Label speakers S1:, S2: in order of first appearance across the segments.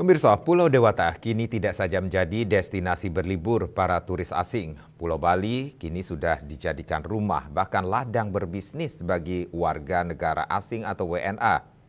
S1: Pemirsa, Pulau Dewata kini tidak saja menjadi destinasi berlibur para turis asing. Pulau Bali kini sudah dijadikan rumah, bahkan ladang berbisnis bagi warga negara asing atau WNA.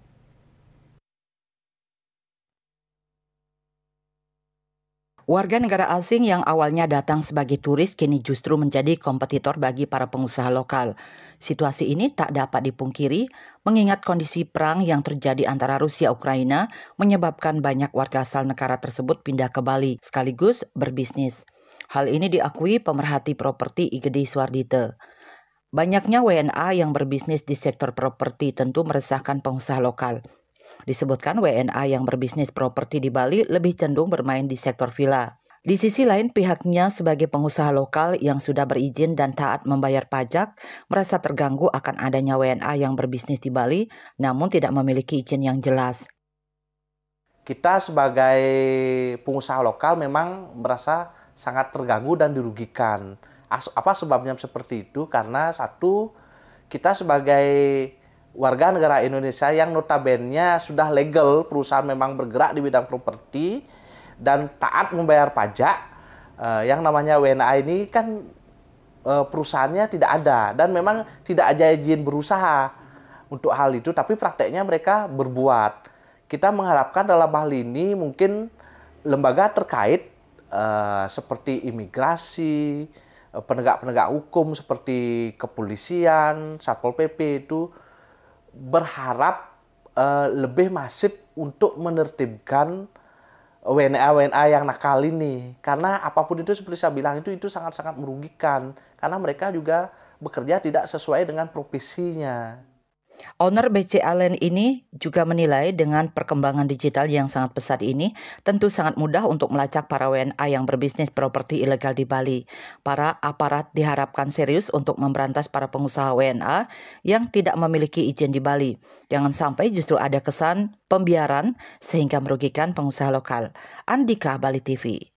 S2: Warga negara asing yang awalnya datang sebagai turis kini justru menjadi kompetitor bagi para pengusaha lokal. Situasi ini tak dapat dipungkiri, mengingat kondisi perang yang terjadi antara Rusia-Ukraina menyebabkan banyak warga asal negara tersebut pindah ke Bali, sekaligus berbisnis. Hal ini diakui pemerhati properti Igede Swardite. Banyaknya WNA yang berbisnis di sektor properti tentu meresahkan pengusaha lokal. Disebutkan WNA yang berbisnis properti di Bali lebih cenderung bermain di sektor villa. Di sisi lain, pihaknya sebagai pengusaha lokal yang sudah berizin dan taat membayar pajak merasa terganggu akan adanya WNA yang berbisnis di Bali namun tidak memiliki izin yang jelas.
S3: Kita sebagai pengusaha lokal memang merasa sangat terganggu dan dirugikan. Apa sebabnya seperti itu? Karena satu, kita sebagai warga negara Indonesia yang notabene sudah legal perusahaan memang bergerak di bidang properti dan taat membayar pajak uh, yang namanya WNA ini kan uh, perusahaannya tidak ada dan memang tidak ada izin berusaha untuk hal itu tapi prakteknya mereka berbuat kita mengharapkan dalam hal ini mungkin lembaga terkait uh, seperti imigrasi penegak-penegak hukum seperti kepolisian, Satpol PP itu berharap uh, lebih masif untuk menertibkan WNA-WNA yang nakal ini. Karena apapun itu seperti saya bilang itu itu sangat-sangat merugikan. Karena mereka juga bekerja tidak sesuai dengan profesinya.
S2: Owner BC Allen ini juga menilai dengan perkembangan digital yang sangat pesat ini, tentu sangat mudah untuk melacak para WNA yang berbisnis properti ilegal di Bali. Para aparat diharapkan serius untuk memberantas para pengusaha WNA yang tidak memiliki izin di Bali. Jangan sampai justru ada kesan pembiaran sehingga merugikan pengusaha lokal. Andika Bali TV.